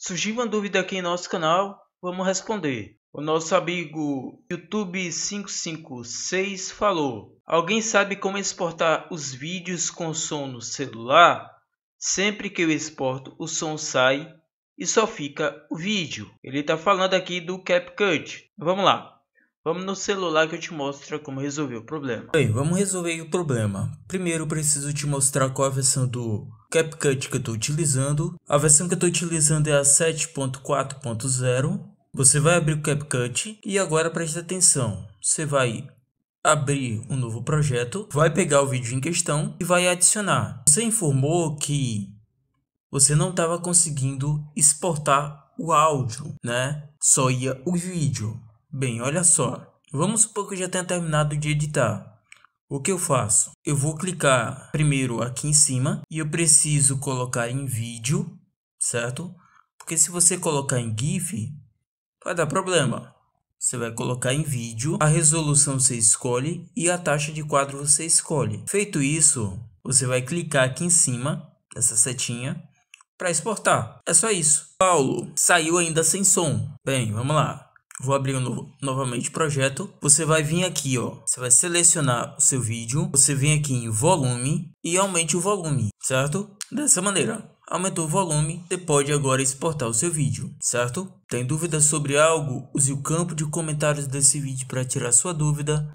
Surgiu uma dúvida aqui em nosso canal, vamos responder. O nosso amigo YouTube556 falou: Alguém sabe como exportar os vídeos com som no celular? Sempre que eu exporto, o som sai e só fica o vídeo. Ele está falando aqui do CapCut. Vamos lá. Vamos no celular que eu te mostro como resolver o problema. Bem, vamos resolver o problema. Primeiro preciso te mostrar qual a versão do CapCut que eu estou utilizando. A versão que eu estou utilizando é a 7.4.0. Você vai abrir o CapCut e agora preste atenção. Você vai abrir um novo projeto, vai pegar o vídeo em questão e vai adicionar. Você informou que você não estava conseguindo exportar o áudio, né? Só ia o vídeo. Bem, olha só. Vamos supor que eu já tenha terminado de editar. O que eu faço? Eu vou clicar primeiro aqui em cima e eu preciso colocar em vídeo, certo? Porque se você colocar em GIF, vai dar problema. Você vai colocar em vídeo, a resolução você escolhe e a taxa de quadro você escolhe. Feito isso, você vai clicar aqui em cima, dessa setinha, para exportar. É só isso. Paulo saiu ainda sem som. Bem, vamos lá. Vou abrir um novo, novamente projeto. Você vai vir aqui, ó. Você vai selecionar o seu vídeo. Você vem aqui em volume e aumente o volume, certo? Dessa maneira. Aumentou o volume, você pode agora exportar o seu vídeo, certo? Tem dúvidas sobre algo? Use o campo de comentários desse vídeo para tirar sua dúvida.